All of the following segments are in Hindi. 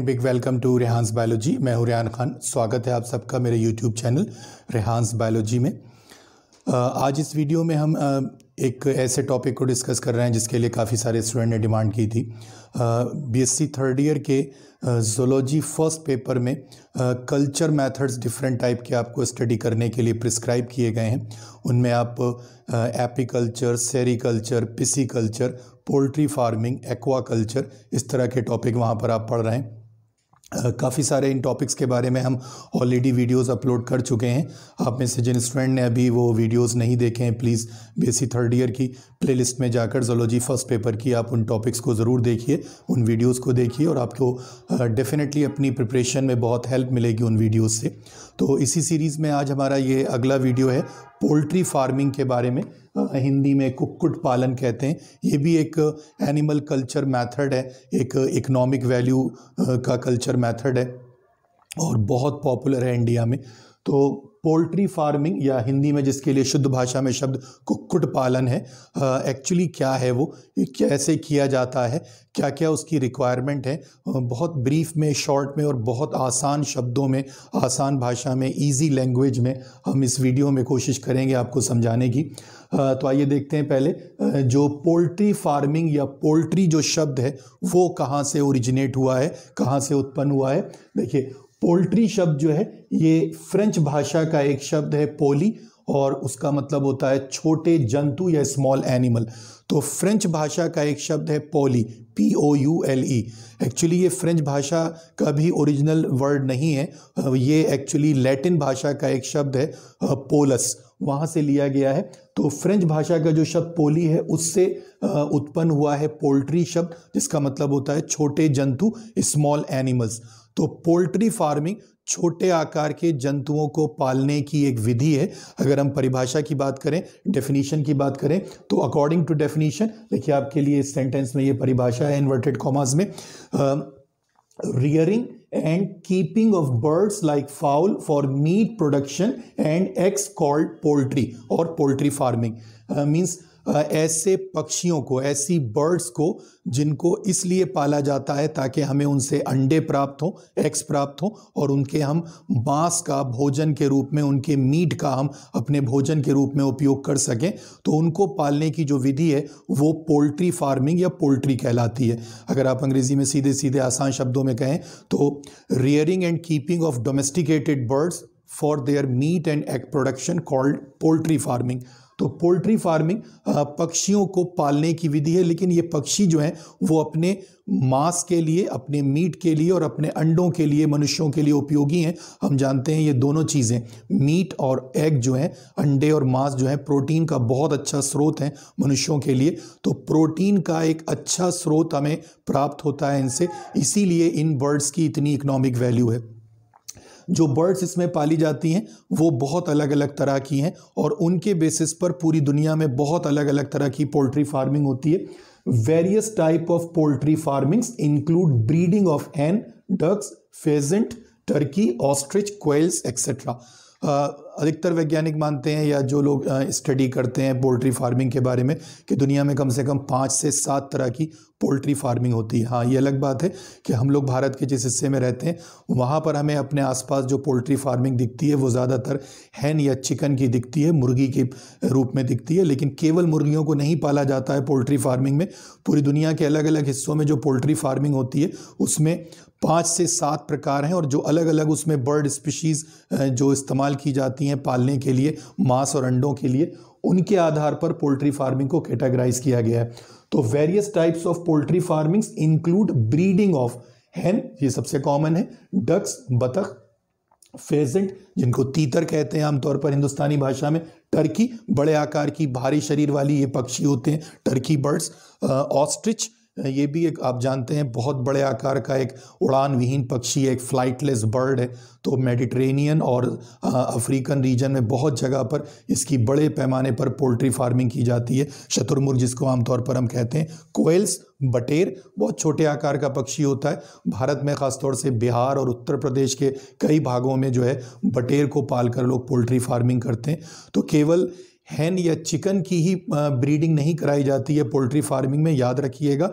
and big welcome to Rehan's biology मैं हूं रेहान खान स्वागत है आप सबका मेरे यूट्यूब चैनल रेहान्स बायोलॉजी में आज इस वीडियो में हम एक ऐसे टॉपिक को डिस्कस कर रहे हैं जिसके लिए काफ़ी सारे स्टूडेंट ने डिमांड की थी बीएससी थर्ड ईयर के जोलॉजी फर्स्ट पेपर में कल्चर मेथड्स डिफरेंट टाइप के आपको स्टडी करने के लिए प्रिस्क्राइब किए गए हैं उनमें आप apiculture sericulture pisciculture poultry farming aquaculture इस तरह के टॉपिक वहाँ पर आप पढ़ रहे हैं काफ़ी सारे इन टॉपिक्स के बारे में हम ऑलरेडी वीडियोस अपलोड कर चुके हैं आप में से जिन स्टूडेंट ने अभी वो वीडियोस नहीं देखे हैं प्लीज़ बेसी थर्ड ईयर की प्लेलिस्ट में जाकर जोलॉजी फर्स्ट पेपर की आप उन टॉपिक्स को ज़रूर देखिए उन वीडियोस को देखिए और आपको डेफिनेटली अपनी प्रिपरेशन में बहुत हेल्प मिलेगी उन वीडियोज़ से तो इसी सीरीज़ में आज हमारा ये अगला वीडियो है पोल्ट्री फार्मिंग के बारे में हिंदी में कुक्कुट पालन कहते हैं ये भी एक एनिमल कल्चर मेथड है एक इकोनॉमिक वैल्यू का कल्चर मेथड है और बहुत पॉपुलर है इंडिया में तो पोल्ट्री फार्मिंग या हिंदी में जिसके लिए शुद्ध भाषा में शब्द कुक्कुट पालन है एक्चुअली क्या है वो कैसे किया जाता है क्या क्या उसकी रिक्वायरमेंट है बहुत ब्रीफ में शॉर्ट में और बहुत आसान शब्दों में आसान भाषा में ईजी लैंग्वेज में हम इस वीडियो में कोशिश करेंगे आपको समझाने की तो आइए देखते हैं पहले जो पोल्ट्री फार्मिंग या पोल्ट्री जो शब्द है वो कहाँ से ओरिजिनेट हुआ है कहाँ से उत्पन्न हुआ है देखिए पोल्ट्री शब्द जो है ये फ्रेंच भाषा का एक शब्द है पोली और उसका मतलब होता है छोटे जंतु या स्मॉल एनिमल तो फ्रेंच भाषा का एक शब्द है पोली P O U L E actually ये फ्रेंच भाषा का भी ओरिजिनल वर्ड नहीं है ये एक्चुअली लैटिन भाषा का एक शब्द है पोलस वहाँ से लिया गया है तो फ्रेंच भाषा का जो शब्द पोली है उससे उत्पन्न हुआ है पोल्ट्री शब्द जिसका मतलब होता है छोटे जंतु स्मॉल एनिमल्स तो पोल्ट्री फार्मिंग छोटे आकार के जंतुओं को पालने की एक विधि है अगर हम परिभाषा की बात करें डेफिनेशन की बात करें तो अकॉर्डिंग टू डेफिनेशन देखिए आपके लिए इस सेंटेंस में ये परिभाषा है इन्वर्टेड कॉमास में rearing and keeping of birds like fowl for meat production and eggs called poultry और पोल्ट्री फार्मिंग मीन्स ऐसे पक्षियों को ऐसी बर्ड्स को जिनको इसलिए पाला जाता है ताकि हमें उनसे अंडे प्राप्त हों एग्स प्राप्त हों और उनके हम बांस का भोजन के रूप में उनके मीट का हम अपने भोजन के रूप में उपयोग कर सकें तो उनको पालने की जो विधि है वो पोल्ट्री फार्मिंग या पोल्ट्री कहलाती है अगर आप अंग्रेज़ी में सीधे सीधे आसान शब्दों में कहें तो rearing and keeping of domesticated birds for their meat and egg production called poultry farming तो पोल्ट्री फार्मिंग पक्षियों को पालने की विधि है लेकिन ये पक्षी जो हैं वो अपने मांस के लिए अपने मीट के लिए और अपने अंडों के लिए मनुष्यों के लिए उपयोगी हैं हम जानते हैं ये दोनों चीज़ें मीट और एग जो हैं अंडे और मांस जो हैं प्रोटीन का बहुत अच्छा स्रोत है मनुष्यों के लिए तो प्रोटीन का एक अच्छा स्रोत हमें प्राप्त होता है इनसे इसीलिए इन बर्ड्स की इतनी इकोनॉमिक वैल्यू है जो बर्ड्स इसमें पाली जाती हैं वो बहुत अलग अलग तरह की हैं और उनके बेसिस पर पूरी दुनिया में बहुत अलग अलग तरह की पोल्ट्री फार्मिंग होती है various type of poultry farmings include breeding of hen ducks pheasant turkey ostrich quails etcetera अधिकतर वैज्ञानिक मानते हैं या जो लोग स्टडी करते हैं पोल्ट्री फार्मिंग के बारे में कि दुनिया में कम से कम पाँच से सात तरह की पोल्ट्री फार्मिंग होती है हाँ ये अलग बात है कि हम लोग भारत के जिस हिस्से में रहते हैं वहाँ पर हमें अपने आसपास जो पोल्ट्री फार्मिंग दिखती है वो ज़्यादातर हैन या चिकन की दिखती है मुर्गी के रूप में दिखती है लेकिन केवल मुर्गियों को नहीं पाला जाता है पोल्ट्री फार्मिंग में पूरी दुनिया के अलग अलग हिस्सों में जो पोल्ट्री फार्मिंग होती है उसमें पाँच से सात प्रकार हैं और जो अलग अलग उसमें बर्ड स्पीशीज़ जो इस्तेमाल की जाती हैं पालने के लिए मांस और अंडों के लिए उनके आधार पर पोल्ट्री फार्मिंग को कैटेगराइज किया गया है तो various types of poultry farmings include breeding of hen ये सबसे कॉमन है डक्स बतख फेजेंट जिनको तीतर कहते हैं आमतौर पर हिंदुस्तानी भाषा में टर्की बड़े आकार की भारी शरीर वाली ये पक्षी होते हैं टर्की बर्ड्स ऑस्ट्रिच ये भी एक आप जानते हैं बहुत बड़े आकार का एक उड़ान विहीन पक्षी है एक फ्लाइटलेस बर्ड है तो मेडिट्रेनियन और अफ्रीकन रीजन में बहुत जगह पर इसकी बड़े पैमाने पर पोल्ट्री फार्मिंग की जाती है शतुरमुर्ग जिसको आमतौर पर हम कहते हैं कोयल्स बटेर बहुत छोटे आकार का पक्षी होता है भारत में ख़ासतौर से बिहार और उत्तर प्रदेश के कई भागों में जो है बटेर को पालकर लोग पोल्ट्री फार्मिंग करते हैं तो केवल हैन या चिकन की ही ब्रीडिंग नहीं कराई जाती है पोल्ट्री फार्मिंग में याद रखिएगा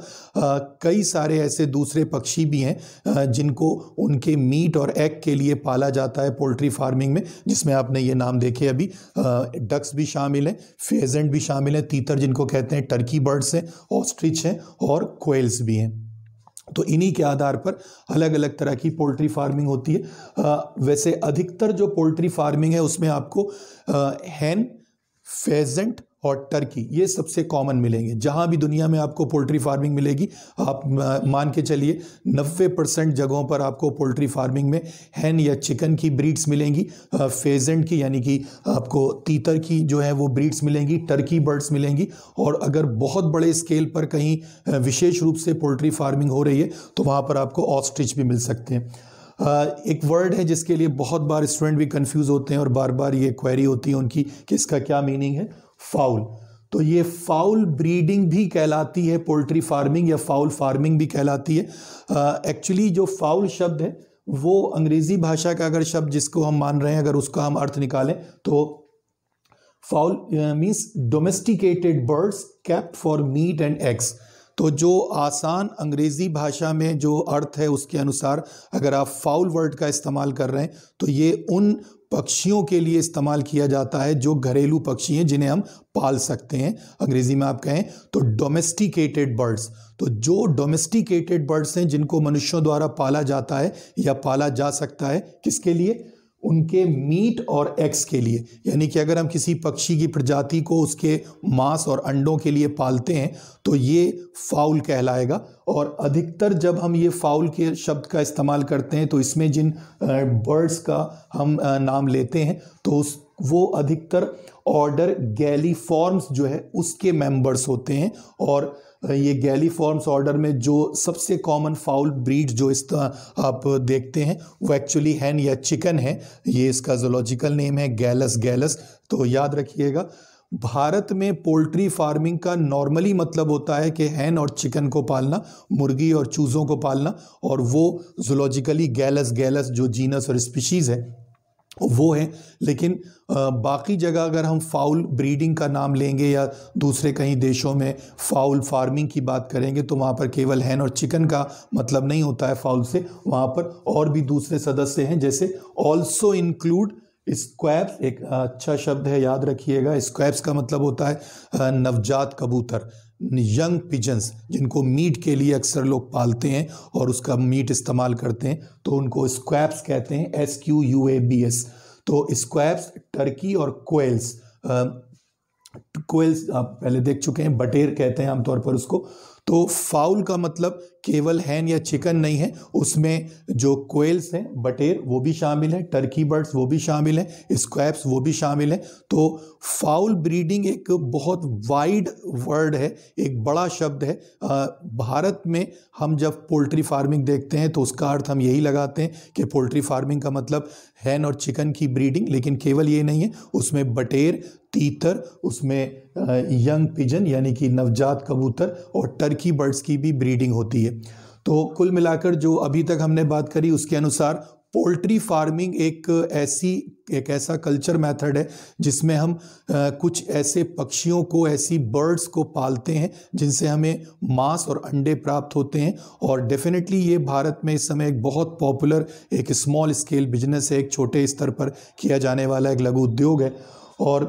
कई सारे ऐसे दूसरे पक्षी भी हैं जिनको उनके मीट और एग के लिए पाला जाता है पोल्ट्री फार्मिंग में जिसमें आपने ये नाम देखे अभी डक्स भी शामिल हैं फेजेंट भी शामिल हैं तीतर जिनको कहते हैं टर्की बर्ड्स हैं ऑस्ट्रिच हैं और कोयल्स भी हैं तो इन्हीं के आधार पर अलग अलग तरह की पोल्ट्री फार्मिंग होती है आ, वैसे अधिकतर जो पोल्ट्री फार्मिंग है उसमें आपको हैन फेजेंट और टर्की ये सबसे कॉमन मिलेंगे जहाँ भी दुनिया में आपको पोल्ट्री फार्मिंग मिलेगी आप मान के चलिए 90 परसेंट जगहों पर आपको पोल्ट्री फार्मिंग में हैन या चिकन की ब्रीड्स मिलेंगी फेजेंट की यानी कि आपको तीतर की जो है वो ब्रीड्स मिलेंगी टर्की बर्ड्स मिलेंगी और अगर बहुत बड़े स्केल पर कहीं विशेष रूप से पोल्ट्री फार्मिंग हो रही है तो वहाँ पर आपको ऑस्ट्रिच भी मिल सकते हैं एक वर्ड है जिसके लिए बहुत बार स्टूडेंट भी कंफ्यूज होते हैं और बार बार ये क्वेरी होती है उनकी कि इसका क्या मीनिंग है फाउल तो ये फाउल ब्रीडिंग भी कहलाती है पोल्ट्री फार्मिंग या फाउल फार्मिंग भी कहलाती है एक्चुअली जो फाउल शब्द है वो अंग्रेज़ी भाषा का अगर शब्द जिसको हम मान रहे हैं अगर उसका हम अर्थ निकालें तो fowl means domesticated birds kept for meat and eggs तो जो आसान अंग्रेज़ी भाषा में जो अर्थ है उसके अनुसार अगर आप फाउल वर्ड का इस्तेमाल कर रहे हैं तो ये उन पक्षियों के लिए इस्तेमाल किया जाता है जो घरेलू पक्षी हैं जिन्हें हम पाल सकते हैं अंग्रेज़ी में आप कहें तो डोमेस्टिकेटेड बर्ड्स तो जो डोमेस्टिकेटेड बर्ड्स हैं जिनको मनुष्यों द्वारा पाला जाता है या पाला जा सकता है किसके लिए उनके मीट और एग्स के लिए यानी कि अगर हम किसी पक्षी की प्रजाति को उसके मांस और अंडों के लिए पालते हैं तो ये फाउल कहलाएगा और अधिकतर जब हम ये फाउल के शब्द का इस्तेमाल करते हैं तो इसमें जिन बर्ड्स का हम नाम लेते हैं तो उस वो अधिकतर ऑर्डर गैली फॉर्म्स जो है उसके मेंबर्स होते हैं और ये गैली फॉर्म्स ऑर्डर में जो सबसे कॉमन फाउल ब्रीड जो इस आप देखते हैं वो एक्चुअली हैन या चिकन है ये इसका जोलॉजिकल नेम है गैलस गैलस तो याद रखिएगा भारत में पोल्ट्री फार्मिंग का नॉर्मली मतलब होता है कि हैन और चिकन को पालना मुर्गी और चूज़ों को पालना और वो जोलॉजिकली गैलस गैलस जो जीनस और स्पीशीज़ है वो है लेकिन बाकी जगह अगर हम फाउल ब्रीडिंग का नाम लेंगे या दूसरे कहीं देशों में फाउल फार्मिंग की बात करेंगे तो वहाँ पर केवल हैन और चिकन का मतलब नहीं होता है फाउल से वहाँ पर और भी दूसरे सदस्य हैं जैसे ऑल्सो इंक्लूड स्क्वैप्स एक अच्छा शब्द है याद रखिएगा स्क्वैप्स का मतलब होता है नवजात कबूतर यंग पिजन्स जिनको मीट के लिए अक्सर लोग पालते हैं और उसका मीट इस्तेमाल करते हैं तो उनको स्क्वैप्स कहते हैं S Q U A B S तो स्क्वैप्स टर्की और कोयल्स कोयल्स आप पहले देख चुके हैं बटेर कहते हैं आमतौर पर उसको तो फाउल का मतलब केवल हैन या चिकन नहीं है उसमें जो कोयल्स हैं बटेर वो भी शामिल है टर्की बर्ड्स वो भी शामिल हैं स्क्वैप्स वो भी शामिल हैं तो फाउल ब्रीडिंग एक बहुत वाइड वर्ड है एक बड़ा शब्द है भारत में हम जब पोल्ट्री फार्मिंग देखते हैं तो उसका अर्थ हम यही लगाते हैं कि पोल्ट्री फार्मिंग का मतलब हैन और चिकन की ब्रीडिंग लेकिन केवल ये नहीं है उसमें बटेर तीतर उसमें यंग पिजन यानी कि नवजात कबूतर और टर्की बर्ड्स की भी ब्रीडिंग होती है तो कुल मिलाकर जो अभी तक हमने बात करी उसके अनुसार पोल्ट्री फार्मिंग एक ऐसी एक ऐसा कल्चर मेथड है जिसमें हम आ, कुछ ऐसे पक्षियों को ऐसी बर्ड्स को पालते हैं जिनसे हमें मांस और अंडे प्राप्त होते हैं और डेफिनेटली ये भारत में इस समय एक बहुत पॉपुलर एक स्मॉल स्केल बिजनेस है एक छोटे स्तर पर किया जाने वाला एक लघु उद्योग है और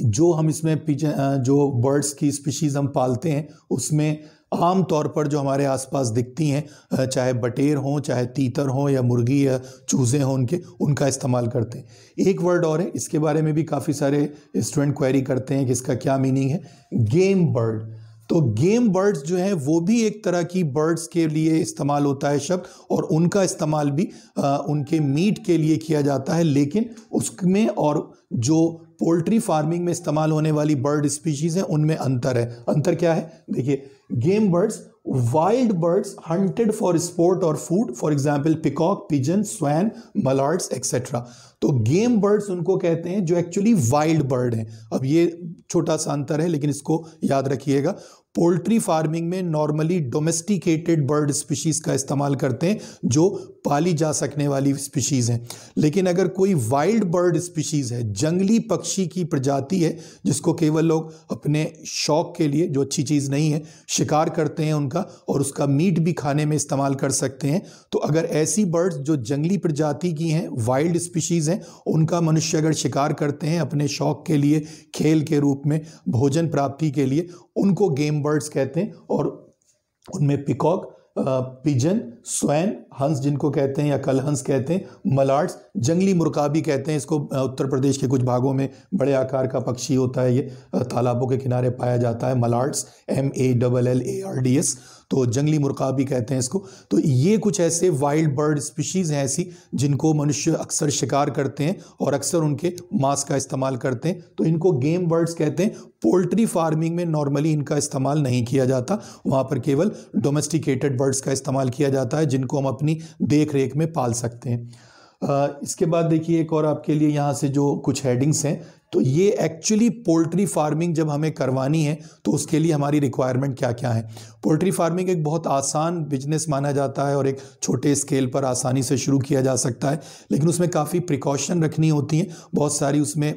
जो हम इसमें पीछे जो बर्ड्स की स्पीशीज़ हम पालते हैं उसमें आम तौर पर जो हमारे आसपास दिखती हैं चाहे बटेर हों चाहे तीतर हों या मुर्गी या चूज़े हों उनके उनका इस्तेमाल करते हैं एक वर्ड और है इसके बारे में भी काफ़ी सारे स्टूडेंट क्वेरी करते हैं कि इसका क्या मीनिंग है गेम बर्ड तो गेम बर्ड्स जो हैं वो भी एक तरह की बर्ड्स के लिए इस्तेमाल होता है शब्द और उनका इस्तेमाल भी आ, उनके मीट के लिए किया जाता है लेकिन उसमें और जो पोल्ट्री फार्मिंग में इस्तेमाल होने वाली बर्ड स्पीशीज़ हैं उनमें अंतर है अंतर क्या है देखिए game birds wild birds hunted for sport और food for example peacock pigeon swan mallards etcetera तो गेम बर्ड्स उनको कहते हैं जो एक्चुअली वाइल्ड बर्ड हैं अब ये छोटा सा अंतर है लेकिन इसको याद रखिएगा पोल्ट्री फार्मिंग में नॉर्मली डोमेस्टिकेटेड बर्ड स्पीशीज़ का इस्तेमाल करते हैं जो पाली जा सकने वाली स्पीशीज़ हैं लेकिन अगर कोई वाइल्ड बर्ड स्पीशीज़ है जंगली पक्षी की प्रजाति है जिसको केवल लोग अपने शौक के लिए जो अच्छी चीज़ नहीं है शिकार करते हैं उनका और उसका मीट भी खाने में इस्तेमाल कर सकते हैं तो अगर ऐसी बर्ड्स जो जंगली प्रजाति की हैं वाइल्ड स्पीशीज़ हैं उनका मनुष्य अगर शिकार करते हैं अपने शौक के लिए खेल के रूप में भोजन प्राप्ति के लिए उनको गेम बर्ड्स कहते हैं और उनमें पिकॉक पिजन स्वैन हंस जिनको कहते हैं या कल हंस कहते हैं मलाड्स जंगली मुर्गा भी कहते हैं इसको उत्तर प्रदेश के कुछ भागों में बड़े आकार का पक्षी होता है ये तालाबों के किनारे पाया जाता है mallards M A double L A R D S तो जंगली मुर्गा भी कहते हैं इसको तो ये कुछ ऐसे वाइल्ड बर्ड स्पीशीज़ हैं ऐसी जिनको मनुष्य अक्सर शिकार करते हैं और अक्सर उनके मांस का इस्तेमाल करते हैं तो इनको गेम बर्ड्स कहते हैं पोल्ट्री फार्मिंग में नॉर्मली इनका इस्तेमाल नहीं किया जाता वहाँ पर केवल डोमेस्टिकेटेड बर्ड्स का इस्तेमाल किया जाता है जिनको हम अपनी देख रेख में पाल सकते हैं इसके बाद देखिए एक और आपके लिए यहाँ से जो कुछ हेडिंग्स हैं तो ये एक्चुअली पोल्ट्री फार्मिंग जब हमें करवानी है तो उसके लिए हमारी रिक्वायरमेंट क्या क्या है पोल्ट्री फार्मिंग एक बहुत आसान बिजनेस माना जाता है और एक छोटे स्केल पर आसानी से शुरू किया जा सकता है लेकिन उसमें काफ़ी प्रिकॉशन रखनी होती हैं बहुत सारी उसमें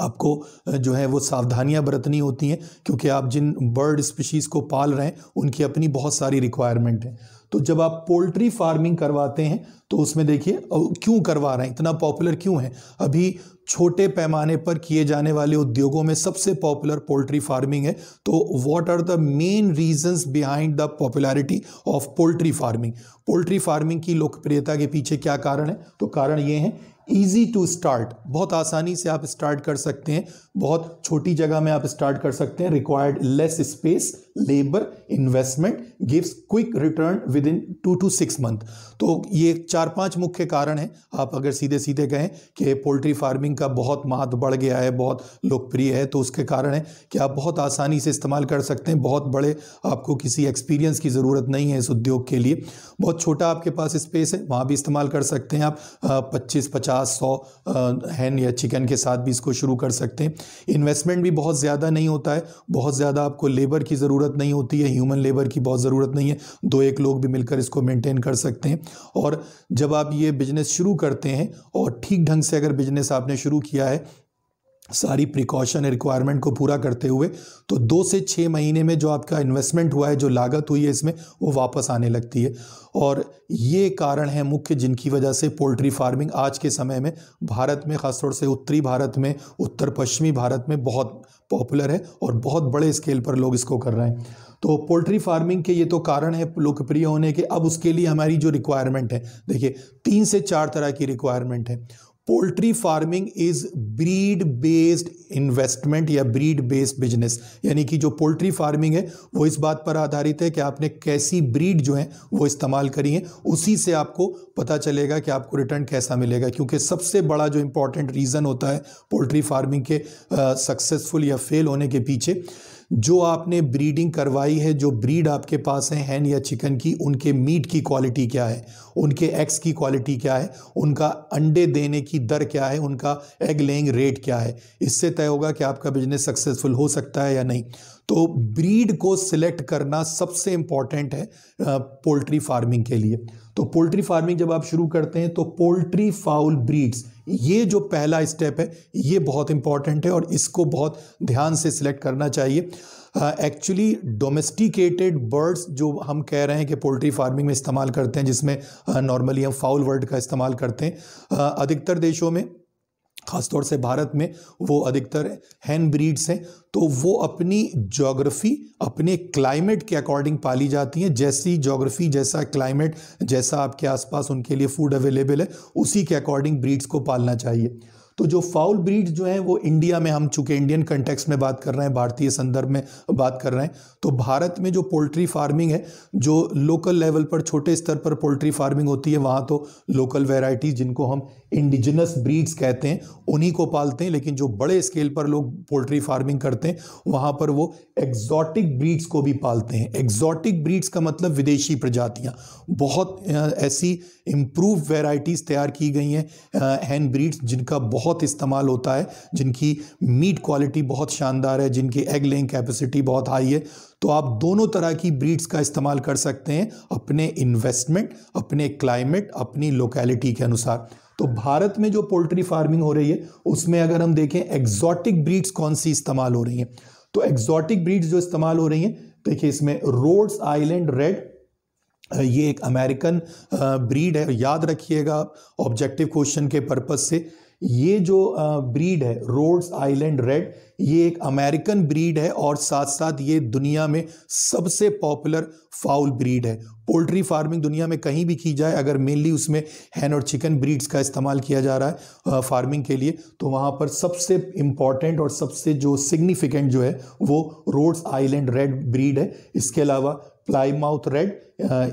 आपको जो है वो सावधानियां बरतनी होती हैं क्योंकि आप जिन बर्ड स्पीशीज़ को पाल रहे हैं उनकी अपनी बहुत सारी रिक्वायरमेंट है तो जब आप पोल्ट्री फार्मिंग करवाते हैं तो उसमें देखिए क्यों करवा रहे हैं इतना पॉपुलर क्यों है अभी छोटे पैमाने पर किए जाने वाले उद्योगों में सबसे पॉपुलर पोल्ट्री फार्मिंग है तो what are the main reasons behind the popularity of poultry farming poultry farming की लोकप्रियता के पीछे क्या कारण है तो कारण ये है ईजी टू स्टार्ट बहुत आसानी से आप स्टार्ट कर सकते हैं बहुत छोटी जगह में आप स्टार्ट कर सकते हैं required less space labour investment gives quick return within two to six month तो ये चार पांच मुख्य कारण हैं आप अगर सीधे सीधे कहें कि पोल्ट्री फार्मिंग का बहुत महत्व बढ़ गया है बहुत लोकप्रिय है तो उसके कारण है कि आप बहुत आसानी से इस्तेमाल कर सकते हैं बहुत बड़े आपको किसी एक्सपीरियंस की ज़रूरत नहीं है इस उद्योग के लिए बहुत छोटा आपके पास स्पेस है वहाँ भी इस्तेमाल कर सकते हैं आप पच्चीस पचास सौ हैन या चिकन के साथ भी इसको शुरू कर सकते हैं इन्वेस्टमेंट भी बहुत ज़्यादा नहीं होता है बहुत ज़्यादा आपको लेबर की ज़रूरत ज़रूरत नहीं होती है ह्यूमन लेबर की बहुत ज़रूरत नहीं है दो एक लोग भी मिलकर इसको मेंटेन कर सकते हैं और जब आप ये बिजनेस शुरू करते हैं और ठीक ढंग से अगर बिजनेस आपने शुरू किया है सारी प्रिकॉशन रिक्वायरमेंट को पूरा करते हुए तो दो से छः महीने में जो आपका इन्वेस्टमेंट हुआ है जो लागत हुई है इसमें वो वापस आने लगती है और ये कारण है मुख्य जिनकी वजह से पोल्ट्री फार्मिंग आज के समय में भारत में ख़ासतौर से उत्तरी भारत में उत्तर पश्चिमी भारत में बहुत पॉपुलर है और बहुत बड़े स्केल पर लोग इसको कर रहे हैं तो पोल्ट्री फार्मिंग के ये तो कारण है लोकप्रिय होने के अब उसके लिए हमारी जो रिक्वायरमेंट है देखिए तीन से चार तरह की रिक्वायरमेंट है poultry farming is breed based investment या ब्रीड बेस्ड बिजनेस यानी कि जो पोल्ट्री फार्मिंग है वो इस बात पर आधारित है कि आपने कैसी ब्रीड जो है वो इस्तेमाल करी है उसी से आपको पता चलेगा कि आपको रिटर्न कैसा मिलेगा क्योंकि सबसे बड़ा जो इम्पोर्टेंट रीज़न होता है पोल्ट्री फार्मिंग के सक्सेसफुल या फेल होने के पीछे जो आपने ब्रीडिंग करवाई है जो ब्रीड आपके पास है हैन या चिकन की उनके मीट की क्वालिटी क्या है उनके एग्स की क्वालिटी क्या है उनका अंडे देने की दर क्या है उनका एग लेइंग रेट क्या है इससे तय होगा कि आपका बिजनेस सक्सेसफुल हो सकता है या नहीं तो ब्रीड को सिलेक्ट करना सबसे इम्पॉर्टेंट है पोल्ट्री फार्मिंग के लिए तो पोल्ट्री फार्मिंग जब आप शुरू करते हैं तो पोल्ट्री फाउल ब्रीड्स ये जो पहला स्टेप है ये बहुत इंपॉर्टेंट है और इसको बहुत ध्यान से सिलेक्ट करना चाहिए एक्चुअली डोमेस्टिकेटेड बर्ड्स जो हम कह रहे हैं कि पोल्ट्री फार्मिंग में इस्तेमाल करते हैं जिसमें नॉर्मली uh, हम फाउल वर्ड का इस्तेमाल करते हैं uh, अधिकतर देशों में ख़ासतौर से भारत में वो अधिकतर हैन ब्रीड्स हैं तो वो अपनी जोग्राफी अपने क्लाइमेट के अकॉर्डिंग पाली जाती हैं जैसी जोग्राफी जैसा क्लाइमेट जैसा आपके आसपास उनके लिए फूड अवेलेबल है उसी के अकॉर्डिंग ब्रीड्स को पालना चाहिए तो जो फाउल ब्रीड जो हैं वो इंडिया में हम चूँकि इंडियन कंटेक्स में बात कर रहे हैं भारतीय संदर्भ में बात कर रहे हैं तो भारत में जो पोल्ट्री फार्मिंग है जो लोकल लेवल पर छोटे स्तर पर पोल्ट्री फार्मिंग होती है वहाँ तो लोकल वेराइटीज़ जिनको हम इंडिजिनस ब्रीड्स कहते हैं उन्हीं को पालते हैं लेकिन जो बड़े स्केल पर लोग पोल्ट्री फार्मिंग करते हैं वहाँ पर वो एक्जॉटिक ब्रीड्स को भी पालते हैं एक्जॉटिक ब्रीड्स का मतलब विदेशी प्रजातियाँ बहुत ऐसी इम्प्रूव वेराइटीज़ तैयार की गई हैं हैंड ब्रीड्स जिनका बहुत इस्तेमाल होता है जिनकी मीट क्वालिटी बहुत शानदार है जिनकी एग लेइंग कैपेसिटी बहुत हाई है तो आप दोनों तरह की ब्रीड्स का इस्तेमाल कर सकते हैं अपने इन्वेस्टमेंट अपने क्लाइमेट अपनी लोकेलिटी के अनुसार तो भारत में जो पोल्ट्री फार्मिंग हो रही है उसमें अगर हम देखें एग्जॉटिक ब्रीड्स कौन सी इस्तेमाल हो रही हैं तो एग्जॉटिक ब्रीड्स जो इस्तेमाल हो रही हैं देखिए इसमें रोड्स आइलैंड रेड ये एक अमेरिकन ब्रीड है याद रखिएगा ऑब्जेक्टिव क्वेश्चन के पर्पज से ये जो ब्रीड है रोड्स आइलैंड रेड ये एक अमेरिकन ब्रीड है और साथ साथ ये दुनिया में सबसे पॉपुलर फाउल ब्रीड है पोल्ट्री फार्मिंग दुनिया में कहीं भी की जाए अगर मेनली उसमें हैन और चिकन ब्रीड्स का इस्तेमाल किया जा रहा है फार्मिंग के लिए तो वहाँ पर सबसे इम्पॉर्टेंट और सबसे जो सिग्निफिकेंट जो है वो रोड्स आइलैंड रेड ब्रीड है इसके अलावा प्लाईमाउथ रेड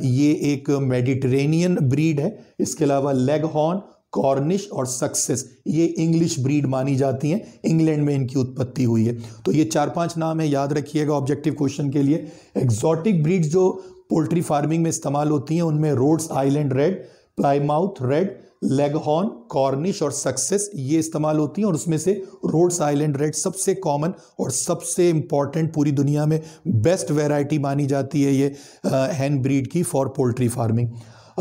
ये एक मेडिटेरेनियन ब्रीड है इसके अलावा लेग हॉर्न कॉर्निश और सक्सेस ये इंग्लिश ब्रीड मानी जाती हैं इंग्लैंड में इनकी उत्पत्ति हुई है तो ये चार पांच नाम है याद रखिएगा ऑब्जेक्टिव क्वेश्चन के लिए एक्जॉटिक ब्रीड जो पोल्ट्री फार्मिंग में इस्तेमाल होती हैं उनमें Rhodes Island Red Plymouth Red Leghorn Cornish और सक्सेस ये इस्तेमाल होती हैं और उसमें से रोड्स आइलैंड रेड सबसे कॉमन और सबसे इम्पॉर्टेंट पूरी दुनिया में बेस्ट वेराइटी मानी जाती है ये हैंड ब्रीड की फॉर पोल्ट्री फार्मिंग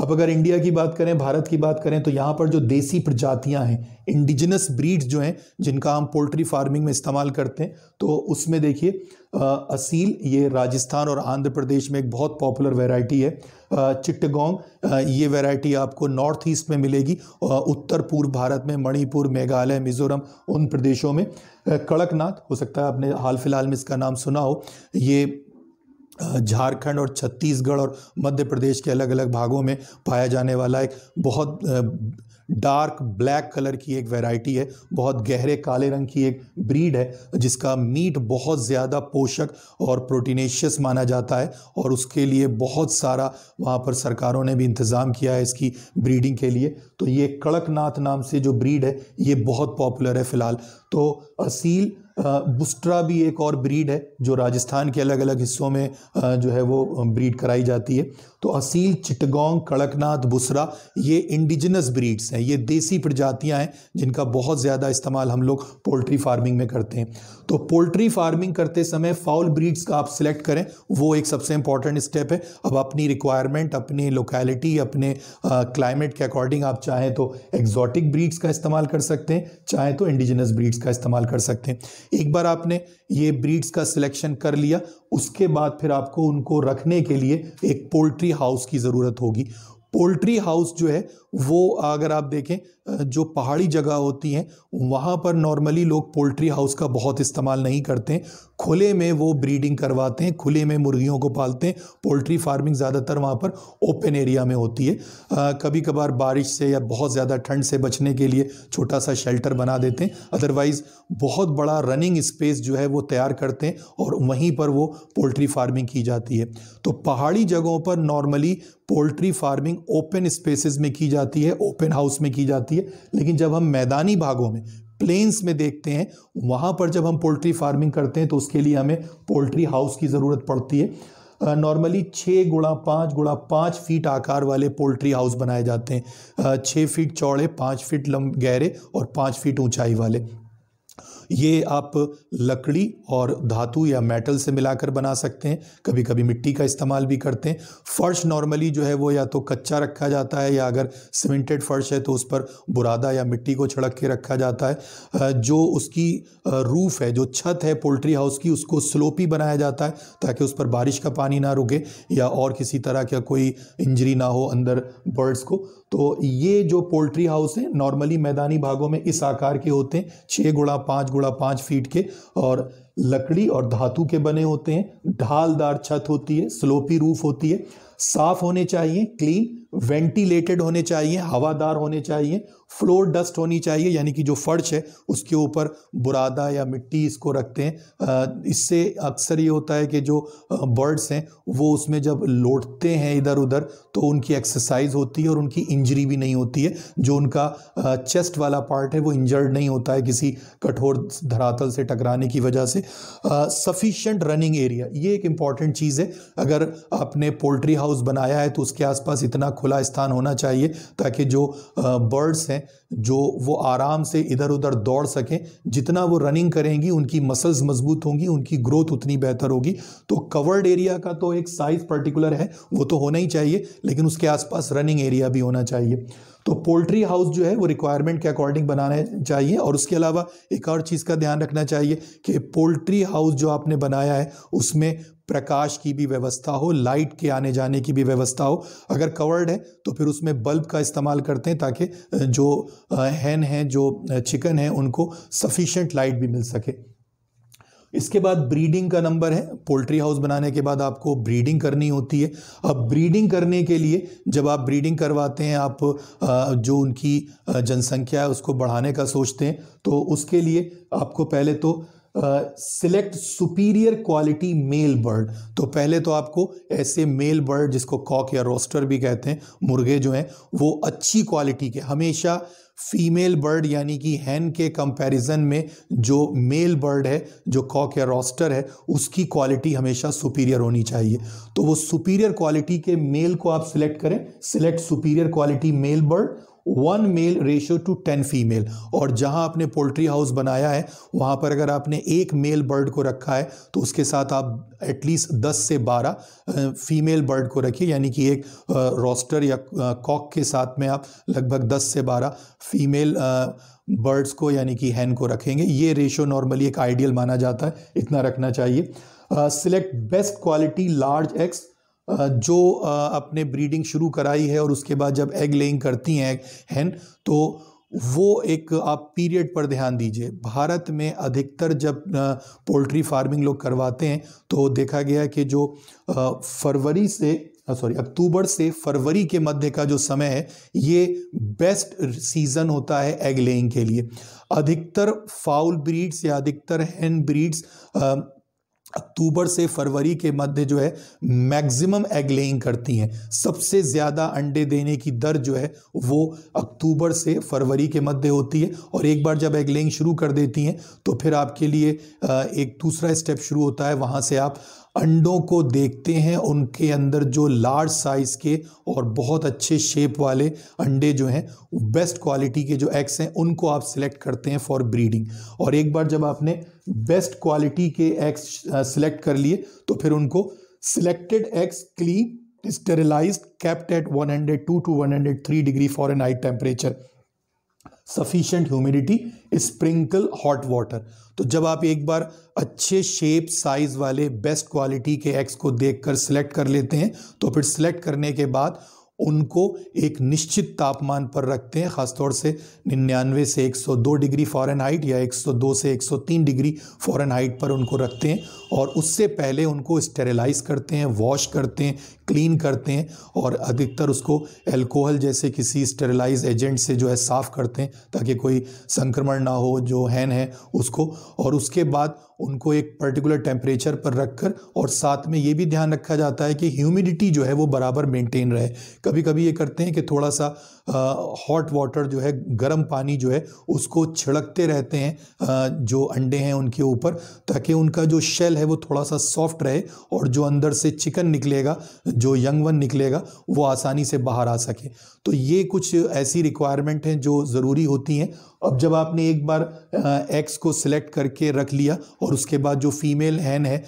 अब अगर इंडिया की बात करें भारत की बात करें तो यहाँ पर जो देसी प्रजातियाँ हैं इंडिजिनस ब्रीड जो हैं जिनका हम पोल्ट्री फार्मिंग में इस्तेमाल करते हैं तो उसमें देखिए असील ये राजस्थान और आंध्र प्रदेश में एक बहुत पॉपुलर वैरायटी है चिट्टगोंग ये वैरायटी आपको नॉर्थ ईस्ट में मिलेगी उत्तर पूर्व भारत में मणिपुर मेघालय मिजोरम उन प्रदेशों में कड़कनाथ हो सकता है आपने हाल फिलहाल में इसका नाम सुना हो ये झारखंड और छत्तीसगढ़ और मध्य प्रदेश के अलग अलग भागों में पाया जाने वाला एक बहुत डार्क ब्लैक कलर की एक वैरायटी है बहुत गहरे काले रंग की एक ब्रीड है जिसका मीट बहुत ज़्यादा पोषक और प्रोटीनेशियस माना जाता है और उसके लिए बहुत सारा वहाँ पर सरकारों ने भी इंतज़ाम किया है इसकी ब्रीडिंग के लिए तो ये कड़कनाथ नाम से जो ब्रीड है ये बहुत पॉपुलर है फ़िलहाल तो असील बुस्ट्रा भी एक और ब्रीड है जो राजस्थान के अलग अलग हिस्सों में जो है वो ब्रीड कराई जाती है तो असील चिटगोंग कड़कनाथ बुसरा ये इंडिजिनस ब्रीड्स हैं ये देसी प्रजातियां हैं जिनका बहुत ज़्यादा इस्तेमाल हम लोग पोल्ट्री फार्मिंग में करते हैं तो पोल्ट्री फार्मिंग करते समय फाउल ब्रीड्स का आप सिलेक्ट करें वो एक सबसे इंपॉर्टेंट स्टेप है अब अपनी रिक्वायरमेंट अपनी लोकेलिटी अपने क्लाइमेट के अकॉर्डिंग आप चाहें तो एक्जॉटिक ब्रीड्स का इस्तेमाल कर सकते हैं चाहें तो इंडिजिनस ब्रीड्स का इस्तेमाल कर सकते हैं एक बार आपने ये ब्रीड्स का सिलेक्शन कर लिया उसके बाद फिर आपको उनको रखने के लिए एक पोल्ट्री हाउस की ज़रूरत होगी पोल्ट्री हाउस जो है वो अगर आप देखें जो पहाड़ी जगह होती हैं वहाँ पर नॉर्मली लोग पोल्ट्री हाउस का बहुत इस्तेमाल नहीं करते हैं खुले में वो ब्रीडिंग करवाते हैं खुले में मुर्गियों को पालते हैं पोल्ट्री फार्मिंग ज़्यादातर वहाँ पर ओपन एरिया में होती है कभी कभार बारिश से या बहुत ज़्यादा ठंड से बचने के लिए छोटा सा शेल्टर बना देते हैं अदरवाइज़ बहुत बड़ा रनिंग स्पेस जो है वो तैयार करते हैं और वहीं पर वो पोल्ट्री फार्मिंग की जाती है तो पहाड़ी जगहों पर normally poultry farming open spaces में की जाती है ओपन हाउस में की जाती है लेकिन जब हम मैदानी भागों में प्लेन्स में देखते हैं वहाँ पर जब हम पोल्ट्री फार्मिंग करते हैं तो उसके लिए हमें पोल्ट्री हाउस की ज़रूरत पड़ती है नॉर्मली छः गुणा पाँच गुणा पाँच फीट आकार वाले पोल्ट्री हाउस बनाए जाते हैं छः फीट चौड़े पाँच फीट लम गहरे और पाँच फीट ऊंचाई वाले ये आप लकड़ी और धातु या मेटल से मिलाकर बना सकते हैं कभी कभी मिट्टी का इस्तेमाल भी करते हैं फर्श नॉर्मली जो है वो या तो कच्चा रखा जाता है या अगर सीमेंटेड फर्श है तो उस पर बुरादा या मिट्टी को छिड़क के रखा जाता है जो उसकी रूफ़ है जो छत है पोल्ट्री हाउस की उसको स्लोपी बनाया जाता है ताकि उस पर बारिश का पानी ना रुके या और किसी तरह का कोई इंजरी ना हो अंदर बर्ड्स को तो ये जो पोल्ट्री हाउस हैं नॉर्मली मैदानी भागों में इस आकार के होते हैं छः गुणा पाँच गुणा पाँच फीट के और लकड़ी और धातु के बने होते हैं ढालदार छत होती है स्लोपी रूफ होती है साफ होने चाहिए क्लीन वेंटिलेटेड होने चाहिए हवादार होने चाहिए फ्लोर डस्ट होनी चाहिए यानी कि जो फर्श है उसके ऊपर बुरादा या मिट्टी इसको रखते हैं इससे अक्सर ये होता है कि जो बर्ड्स हैं वो उसमें जब लौटते हैं इधर उधर तो उनकी एक्सरसाइज होती है और उनकी इंजरी भी नहीं होती है जो उनका चेस्ट वाला पार्ट है वो इंजर्ड नहीं होता है किसी कठोर धरातल से टकराने की वजह से सफिशेंट रनिंग एरिया ये एक इंपॉर्टेंट चीज़ है अगर आपने पोल्ट्री हाउस बनाया है तो उसके आसपास इतना खुला स्थान होना चाहिए ताकि जो बर्ड्स हैं जो वो आराम से इधर उधर दौड़ सकें जितना वो रनिंग करेंगी उनकी मसल्स मजबूत होंगी उनकी ग्रोथ उतनी बेहतर होगी तो कवर्ड एरिया का तो एक साइज़ पर्टिकुलर है वो तो होना ही चाहिए लेकिन उसके आसपास रनिंग एरिया भी होना चाहिए तो पोल्ट्री हाउस जो है वो रिक्वायरमेंट के अकॉर्डिंग बनाना चाहिए और उसके अलावा एक और चीज़ का ध्यान रखना चाहिए कि पोल्ट्री हाउस जो आपने बनाया है उसमें प्रकाश की भी व्यवस्था हो लाइट के आने जाने की भी व्यवस्था हो अगर कवर्ड है तो फिर उसमें बल्ब का इस्तेमाल करते हैं ताकि जो हैन है जो चिकन है उनको सफिशेंट लाइट भी मिल सके इसके बाद ब्रीडिंग का नंबर है पोल्ट्री हाउस बनाने के बाद आपको ब्रीडिंग करनी होती है अब ब्रीडिंग करने के लिए जब आप ब्रीडिंग करवाते हैं आप जो उनकी जनसंख्या है उसको बढ़ाने का सोचते हैं तो उसके लिए आपको पहले तो select superior quality male bird तो पहले तो आपको ऐसे मेल बर्ड जिसको कॉक या रोस्टर भी कहते हैं मुर्गे जो हैं वो अच्छी क्वालिटी के हमेशा फीमेल बर्ड यानी कि हैन के कंपैरिजन में जो मेल बर्ड है जो कॉक या रोस्टर है उसकी क्वालिटी हमेशा सुपीरियर होनी चाहिए तो वो सुपीरियर क्वालिटी के मेल को आप सिलेक्ट करें select superior quality male bird one male ratio to ten female और जहां आपने पोल्ट्री हाउस बनाया है वहां पर अगर आपने एक मेल बर्ड को रखा है तो उसके साथ आप एटलीस्ट दस से बारह फीमेल बर्ड को रखिए यानी कि एक रोस्टर या कॉक के साथ में आप लगभग दस से बारह फीमेल बर्ड्स को यानी कि हैन को रखेंगे ये रेशो नॉर्मली एक आइडियल माना जाता है इतना रखना चाहिए select best quality large eggs जो अपने ब्रीडिंग शुरू कराई है और उसके बाद जब एग लेइंग करती हैं हैं तो वो एक आप पीरियड पर ध्यान दीजिए भारत में अधिकतर जब पोल्ट्री फार्मिंग लोग करवाते हैं तो देखा गया कि जो फरवरी से सॉरी अक्टूबर से फरवरी के मध्य का जो समय है ये बेस्ट सीज़न होता है एग लेइंग के लिए अधिकतर फाउल ब्रीड्स या अधिकतर हैन ब्रीड्स अक्टूबर से फरवरी के मध्य जो है मैक्सिमम एग लेइंग करती हैं सबसे ज़्यादा अंडे देने की दर जो है वो अक्टूबर से फरवरी के मध्य होती है और एक बार जब एग लेइंग शुरू कर देती हैं तो फिर आपके लिए एक दूसरा स्टेप शुरू होता है वहाँ से आप अंडों को देखते हैं उनके अंदर जो लार्ज साइज़ के और बहुत अच्छे शेप वाले अंडे जो हैं बेस्ट क्वालिटी के जो एग्स हैं उनको आप सिलेक्ट करते हैं फॉर ब्रीडिंग और एक बार जब आपने बेस्ट क्वालिटी के एग्स सिलेक्ट कर लिए तो फिर उनको selected eggs clean sterilize kept at 102 to 103 degree Fahrenheit temperature sufficient humidity sprinkle hot water तो जब आप एक बार अच्छे शेप साइज वाले बेस्ट क्वालिटी के एग्स को देखकर सिलेक्ट कर लेते हैं तो फिर सिलेक्ट करने के बाद उनको एक निश्चित तापमान पर रखते हैं ख़ासतौर से निन्यानवे से 102 डिग्री फॉरेनहाइट या 102 से 103 डिग्री फॉरेनहाइट पर उनको रखते हैं और उससे पहले उनको स्टेरिलाइज करते हैं वॉश करते हैं क्लीन करते हैं और अधिकतर उसको एल्कोहल जैसे किसी स्टेरिलाइज एजेंट से जो है साफ़ करते हैं ताकि कोई संक्रमण ना हो जो हैन है उसको और उसके बाद उनको एक पर्टिकुलर टेम्परेचर पर रखकर और साथ में ये भी ध्यान रखा जाता है कि ह्यूमिडिटी जो है वो बराबर मेंटेन रहे कभी कभी ये करते हैं कि थोड़ा सा हॉट वाटर जो है गर्म पानी जो है उसको छिड़कते रहते हैं आ, जो अंडे हैं उनके ऊपर ताकि उनका जो शेल है है वो थोड़ा सा सॉफ्ट रहे और जो अंदर से चिकन निकलेगा जो यंग वन निकलेगा वो आसानी से बाहर आ सके तो ये कुछ ऐसी रिक्वायरमेंट हैं जो ज़रूरी होती हैं अब जब आपने एक बार एक्स को सिलेक्ट करके रख लिया और उसके बाद जो फीमेल हैन है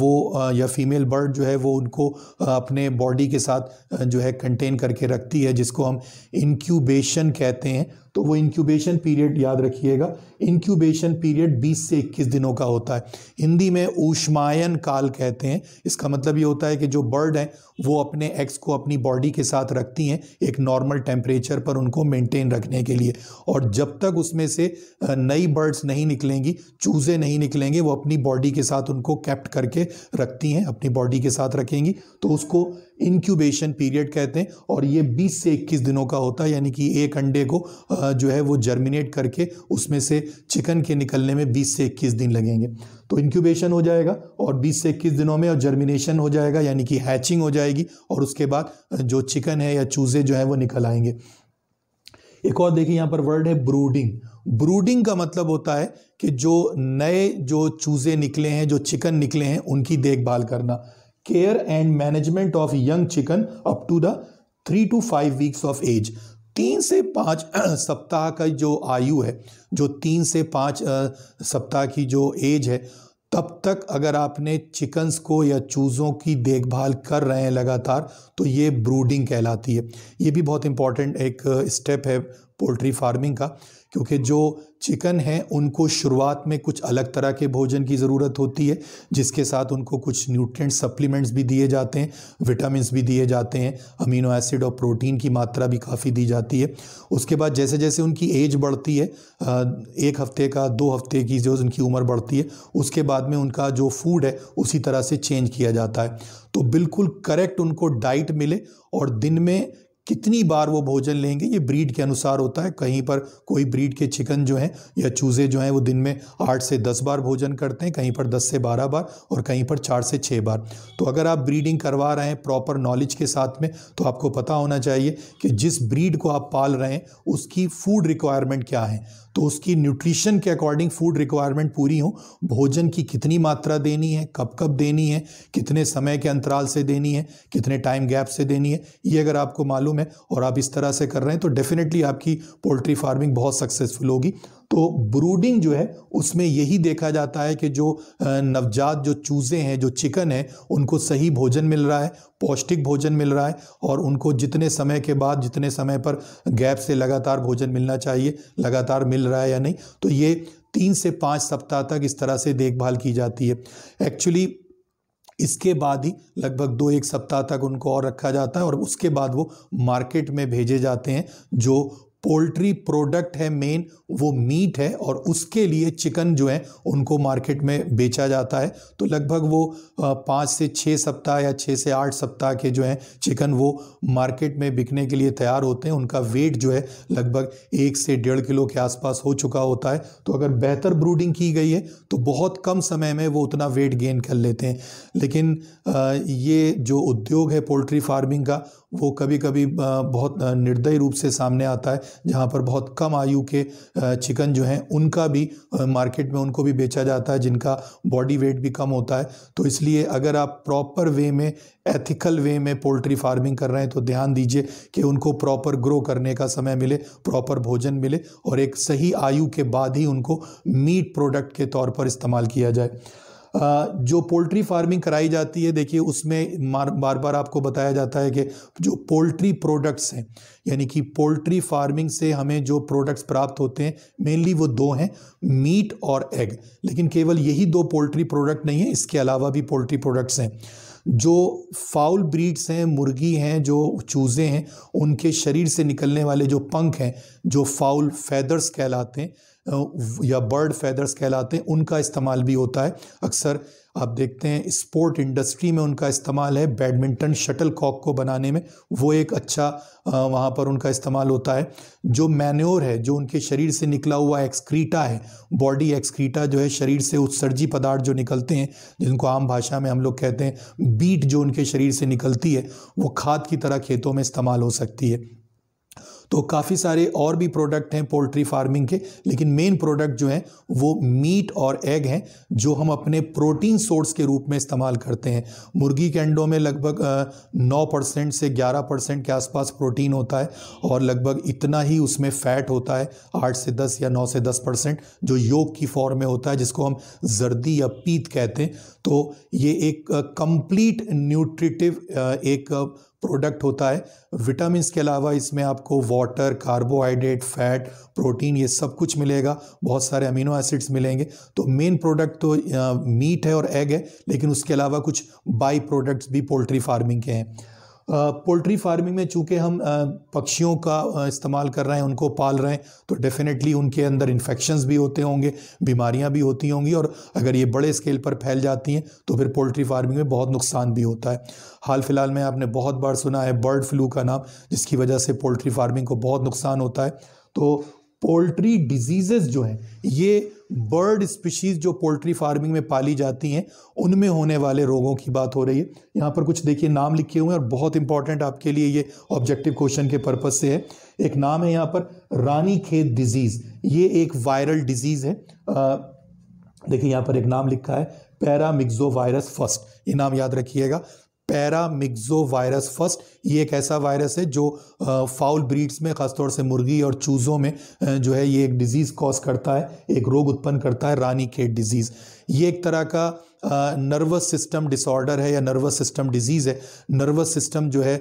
वो या फीमेल बर्ड जो है वो उनको अपने बॉडी के साथ जो है कंटेन करके रखती है जिसको हम इंक्यूबेशन कहते हैं तो वो इंक्यूबेशन पीरियड याद रखिएगा इनक्यूबेशन पीरियड 20 से 21 दिनों का होता है हिंदी में ऊष्मायन काल कहते हैं इसका मतलब ये होता है कि जो बर्ड हैं वो अपने एक्स को अपनी बॉडी के साथ रखती हैं एक नॉर्मल नॉर्मल टेम्परेचर पर उनको मेंटेन रखने के लिए और जब तक उसमें से नई बर्ड्स नहीं निकलेंगी चूज़े नहीं निकलेंगे वो अपनी बॉडी के साथ उनको कैप्ट करके रखती हैं अपनी बॉडी के साथ रखेंगी तो उसको इंक्यूबेशन पीरियड कहते हैं और ये 20 से 21 दिनों का होता है यानी कि एक अंडे को जो है वो जर्मिनेट करके उसमें से चिकन के निकलने में 20 से 21 दिन लगेंगे तो इंक्यूबेशन हो जाएगा और 20 से इक्कीस दिनों में और जर्मिनेशन हो जाएगा यानी कि हैचिंग हो जाएगी और उसके बाद जो चिकन है या चूज़े जो है वो निकल आएंगे एक और देखिए यहाँ पर वर्ड है ब्रूडिंग ब्रूडिंग का मतलब होता है कि जो नए जो चूज़े निकले हैं जो चिकन निकले हैं उनकी देखभाल करना care and management of young chicken up to the three to five weeks of age तीन से पाँच सप्ताह का जो आयु है जो तीन से पाँच सप्ताह की जो एज है तब तक अगर आपने चिकन्स को या चूज़ों की देखभाल कर रहे हैं लगातार तो ये ब्रूडिंग कहलाती है ये भी बहुत इंपॉर्टेंट एक स्टेप है पोल्ट्री फार्मिंग का क्योंकि जो चिकन है उनको शुरुआत में कुछ अलग तरह के भोजन की ज़रूरत होती है जिसके साथ उनको कुछ न्यूट्रिएंट सप्लीमेंट्स भी दिए जाते हैं विटामिन भी दिए जाते हैं अमीनो एसिड और प्रोटीन की मात्रा भी काफ़ी दी जाती है उसके बाद जैसे जैसे उनकी एज बढ़ती है एक हफ्ते का दो हफ्ते की जो उनकी उम्र बढ़ती है उसके बाद में उनका जो फूड है उसी तरह से चेंज किया जाता है तो बिल्कुल करेक्ट उनको डाइट मिले और दिन में कितनी बार वो भोजन लेंगे ये ब्रीड के अनुसार होता है कहीं पर कोई ब्रीड के चिकन जो हैं या चूज़े जो हैं वो दिन में आठ से दस बार भोजन करते हैं कहीं पर दस से बारह बार और कहीं पर चार से छः बार तो अगर आप ब्रीडिंग करवा रहे हैं प्रॉपर नॉलेज के साथ में तो आपको पता होना चाहिए कि जिस ब्रीड को आप पाल रहे हैं उसकी फूड रिक्वायरमेंट क्या है तो उसकी न्यूट्रिशन के अकॉर्डिंग फूड रिक्वायरमेंट पूरी हो भोजन की कितनी मात्रा देनी है कब कब देनी है कितने समय के अंतराल से देनी है कितने टाइम गैप से देनी है ये अगर आपको मालूम है और आप इस तरह से कर रहे हैं तो डेफिनेटली आपकी पोल्ट्री फार्मिंग बहुत सक्सेसफुल होगी तो ब्रूडिंग जो है उसमें यही देखा जाता है कि जो नवजात जो चूज़े हैं जो चिकन है उनको सही भोजन मिल रहा है पौष्टिक भोजन मिल रहा है और उनको जितने समय के बाद जितने समय पर गैप से लगातार भोजन मिलना चाहिए लगातार मिल रहा है या नहीं तो ये तीन से पाँच सप्ताह तक इस तरह से देखभाल की जाती है एक्चुअली इसके बाद ही लगभग दो एक सप्ताह तक उनको और रखा जाता है और उसके बाद वो मार्केट में भेजे जाते हैं जो पोल्ट्री प्रोडक्ट है मेन वो मीट है और उसके लिए चिकन जो है उनको मार्केट में बेचा जाता है तो लगभग वो पाँच से छः सप्ताह या छः से आठ सप्ताह के जो हैं चिकन वो मार्केट में बिकने के लिए तैयार होते हैं उनका वेट जो है लगभग एक से डेढ़ किलो के आसपास हो चुका होता है तो अगर बेहतर ब्रूडिंग की गई है तो बहुत कम समय में वो उतना वेट गेन कर लेते हैं लेकिन ये जो उद्योग है पोल्ट्री फार्मिंग का वो कभी कभी बहुत निर्दयी रूप से सामने आता है जहाँ पर बहुत कम आयु के चिकन जो हैं उनका भी मार्केट में उनको भी बेचा जाता है जिनका बॉडी वेट भी कम होता है तो इसलिए अगर आप प्रॉपर वे में एथिकल वे में पोल्ट्री फार्मिंग कर रहे हैं तो ध्यान दीजिए कि उनको प्रॉपर ग्रो करने का समय मिले प्रॉपर भोजन मिले और एक सही आयु के बाद ही उनको मीट प्रोडक्ट के तौर पर इस्तेमाल किया जाए जो पोल्ट्री फार्मिंग कराई जाती है देखिए उसमें बार बार आपको बताया जाता है कि जो पोल्ट्री प्रोडक्ट्स हैं यानी कि पोल्ट्री फार्मिंग से हमें जो प्रोडक्ट्स प्राप्त होते हैं मेनली वो दो हैं मीट और एग लेकिन केवल यही दो पोल्ट्री प्रोडक्ट नहीं है इसके अलावा भी पोल्ट्री प्रोडक्ट्स हैं जो फाउल ब्रीड्स हैं मुर्गी हैं जो चूज़े हैं उनके शरीर से निकलने वाले जो पंख हैं जो फाउल फैदर्स कहलाते हैं या बर्ड फैदर्स कहलाते हैं उनका इस्तेमाल भी होता है अक्सर आप देखते हैं स्पोर्ट इंडस्ट्री में उनका इस्तेमाल है बैडमिंटन शटल कॉक को बनाने में वो एक अच्छा वहाँ पर उनका इस्तेमाल होता है जो मैन्योर है जो उनके शरीर से निकला हुआ एक्सक्रीटा है बॉडी एक्सक्रीटा जो है शरीर से उत्सर्जी पदार्थ जो निकलते हैं जिनको आम भाषा में हम लोग कहते हैं बीट जो उनके शरीर से निकलती है वो खाद की तरह खेतों में इस्तेमाल हो सकती है तो काफ़ी सारे और भी प्रोडक्ट हैं पोल्ट्री फार्मिंग के लेकिन मेन प्रोडक्ट जो हैं वो मीट और एग हैं जो हम अपने प्रोटीन सोर्स के रूप में इस्तेमाल करते हैं मुर्गी के अंडों में लगभग नौ परसेंट से ग्यारह परसेंट के आसपास प्रोटीन होता है और लगभग इतना ही उसमें फ़ैट होता है आठ से दस या नौ से दस परसेंट जो योग की फॉर्म में होता है जिसको हम जर्दी या पीत कहते हैं तो ये एक कंप्लीट न्यूट्रिटिव एक प्रोडक्ट होता है विटामिन के अलावा इसमें आपको वाटर कार्बोहाइड्रेट फैट प्रोटीन ये सब कुछ मिलेगा बहुत सारे अमीनो एसिड्स मिलेंगे तो मेन प्रोडक्ट तो मीट है और एग है लेकिन उसके अलावा कुछ बाई प्रोडक्ट्स भी पोल्ट्री फार्मिंग के हैं पोल्ट्री फार्मिंग में चूँकि हम पक्षियों का इस्तेमाल कर रहे हैं उनको पाल रहे हैं तो डेफ़िनेटली उनके अंदर इन्फेक्शंस भी होते होंगे बीमारियां भी होती होंगी और अगर ये बड़े स्केल पर फैल जाती हैं तो फिर पोल्ट्री फार्मिंग में बहुत नुकसान भी होता है हाल फिलहाल में आपने बहुत बार सुना है बर्ड फ्लू का नाम जिसकी वजह से पोल्ट्री फार्मिंग को बहुत नुकसान होता है तो पोल्ट्री डिजीजेस जो हैं ये बर्ड स्पीशीज़ जो पोल्ट्री फार्मिंग में पाली जाती हैं उनमें होने वाले रोगों की बात हो रही है यहाँ पर कुछ देखिए नाम लिखे हुए हैं और बहुत इंपॉर्टेंट आपके लिए ये ऑब्जेक्टिव क्वेश्चन के पर्पज़ से है एक नाम है यहाँ पर रानी खेत डिजीज़ ये एक वायरल डिजीज़ है देखिए यहाँ पर एक नाम लिखा है पैरामिक्जो वायरस फर्स्ट ये नाम याद रखिएगा पैरामिक्जो वायरस फर्स्ट ये एक ऐसा वायरस है जो फाउल ब्रीड्स में ख़ासतौर से मुर्गी और चूज़ों में जो है ये एक डिज़ीज़ कॉज करता है एक रोग उत्पन्न करता है रानी खेत डिज़ीज़ ये एक तरह का नर्वस सिस्टम डिसऑर्डर है या नर्वस सिस्टम डिजीज़ है नर्वस सिस्टम जो है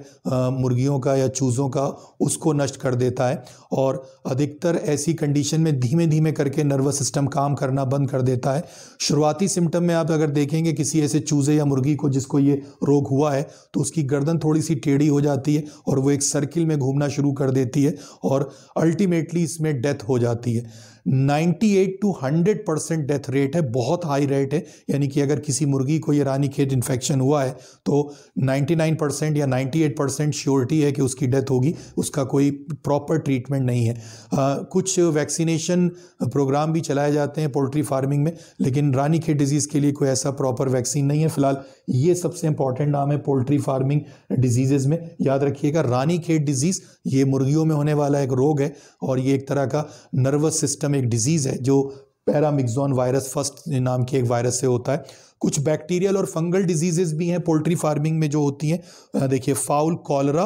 मुर्गियों का या चूज़ों का उसको नष्ट कर देता है और अधिकतर ऐसी कंडीशन में धीमे धीमे करके नर्वस सिस्टम काम करना बंद कर देता है शुरुआती सिम्टम में आप अगर देखेंगे किसी ऐसे चूजे या मुर्गी को जिसको ये रोग हुआ है तो उसकी गर्दन थोड़ी सी टेढ़ी हो जाती है और वो एक सर्किल में घूमना शुरू कर देती है और अल्टीमेटली इसमें डेथ हो जाती है 98 टू 100 परसेंट डेथ रेट है बहुत हाई रेट है यानी कि अगर किसी मुर्गी को ये खेत इन्फेक्शन हुआ है तो 99 परसेंट या 98 परसेंट श्योरिटी है कि उसकी डेथ होगी उसका कोई प्रॉपर ट्रीटमेंट ट्रीटमेंट नहीं है आ, कुछ वैक्सीनेशन प्रोग्राम भी चलाए जाते हैं पोल्ट्री फार्मिंग में लेकिन रानी खेत डिजीज़ के लिए कोई ऐसा प्रॉपर वैक्सीन नहीं है फिलहाल ये सबसे इंपॉर्टेंट नाम है पोल्ट्री फार्मिंग डिजीजेज में याद रखिएगा रानी खेत डिजीज़ ये मुर्गियों में होने वाला एक रोग है और ये एक तरह का नर्वस सिस्टम एक डिजीज़ है जो पैरामिक्जोन वायरस फर्स्ट नाम के एक वायरस से होता है कुछ बैक्टीरियल और फंगल डिजीजेज भी हैं पोल्ट्री फार्मिंग में जो होती हैं देखिए फाउल कॉलरा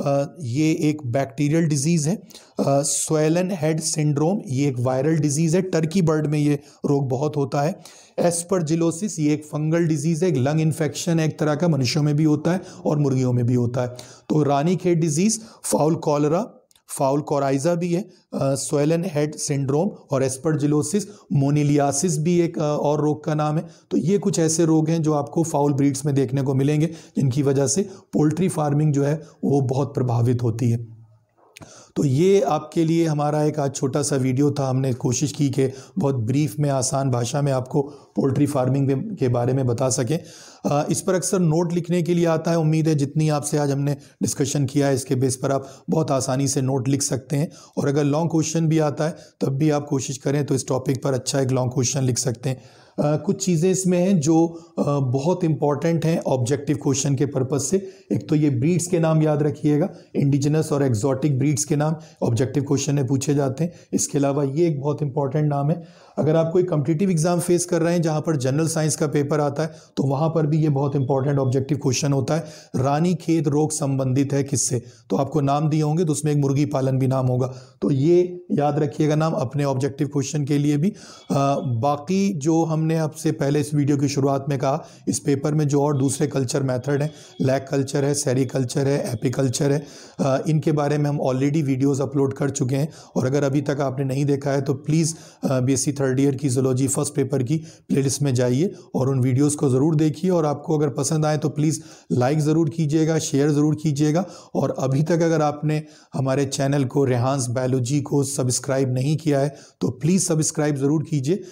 ये एक बैक्टीरियल डिजीज़ है स्वेलन हेड सिंड्रोम ये एक वायरल डिजीज़ है टर्की बर्ड में ये रोग बहुत होता है एस्परजिलोसिस ये एक फंगल डिजीज़ है एक लंग इन्फेक्शन है एक तरह का मनुष्यों में भी होता है और मुर्गियों में भी होता है तो Ranikhet disease fowl cholera fowl coryza भी है सोयलन हेड सिंड्रोम और एस्पर्जिलोसिस मोनिलियासिस भी एक आ, और रोग का नाम है तो ये कुछ ऐसे रोग हैं जो आपको फाउल ब्रीड्स में देखने को मिलेंगे जिनकी वजह से पोल्ट्री फार्मिंग जो है वो बहुत प्रभावित होती है तो ये आपके लिए हमारा एक आज छोटा सा वीडियो था हमने कोशिश की कि बहुत ब्रीफ में आसान भाषा में आपको पोल्ट्री फार्मिंग के बारे में बता सकें इस पर अक्सर नोट लिखने के लिए आता है उम्मीद है जितनी आपसे आज हमने डिस्कशन किया है इसके बेस पर आप बहुत आसानी से नोट लिख सकते हैं और अगर लॉन्ग क्वेश्चन भी आता है तब भी आप कोशिश करें तो इस टॉपिक पर अच्छा एक लॉन्ग क्वेश्चन लिख सकते हैं कुछ चीज़ें इसमें हैं जो बहुत इंपॉर्टेंट हैं ऑब्जेक्टिव क्वेश्चन के पर्पज़ से एक तो ये ब्रीड्स के नाम याद रखिएगा इंडिजिनस और एक्जॉटिक ब्रीड्स के नाम ऑब्जेक्टिव क्वेश्चन में पूछे जाते हैं इसके अलावा ये एक बहुत इंपॉर्टेंट नाम है अगर आप कोई कम्पिटिटिव एग्ज़ाम फेस कर रहे हैं जहाँ पर जनरल साइंस का पेपर आता है तो वहाँ पर भी ये बहुत इंपॉर्टेंट ऑब्जेक्टिव क्वेश्चन होता है रानी खेत रोग संबंधित है किससे तो आपको नाम दिए होंगे तो उसमें एक मुर्गी पालन भी नाम होगा तो ये याद रखिएगा नाम अपने ऑब्जेक्टिव क्वेश्चन के लिए भी आ, बाकी जो हमने आपसे पहले इस वीडियो की शुरुआत में कहा इस पेपर में जो और दूसरे कल्चर मैथड हैं लैक कल्चर है सेरीकल्चर है एपिकल्चर है आ, इनके बारे में हम ऑलरेडी वीडियोज़ अपलोड कर चुके हैं और अगर अभी तक आपने नहीं देखा है तो please B S C third third year की जोलॉजी फर्स्ट पेपर की प्लेलिस्ट में जाइए और उन वीडियोस को ज़रूर देखिए और आपको अगर पसंद आए तो प्लीज़ लाइक ज़रूर कीजिएगा शेयर ज़रूर कीजिएगा और अभी तक अगर आपने हमारे चैनल को रेहानस बायोलॉजी को सब्सक्राइब नहीं किया है तो प्लीज़ सब्सक्राइब ज़रूर कीजिए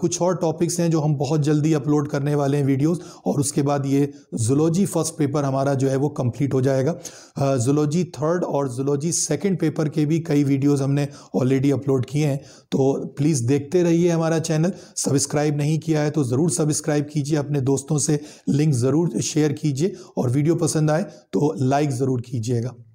कुछ और टॉपिक्स हैं जो हम बहुत जल्दी अपलोड करने वाले हैं वीडियोस और उसके बाद ये जुलॉजी फर्स्ट पेपर हमारा जो है वो कंप्लीट हो जाएगा ज़ुलॉजी थर्ड और जुलॉजी सेकंड पेपर के भी कई वीडियोस हमने ऑलरेडी अपलोड किए हैं तो प्लीज़ देखते रहिए हमारा चैनल सब्सक्राइब नहीं किया है तो ज़रूर सब्सक्राइब कीजिए अपने दोस्तों से लिंक ज़रूर शेयर कीजिए और वीडियो पसंद आए तो लाइक ज़रूर कीजिएगा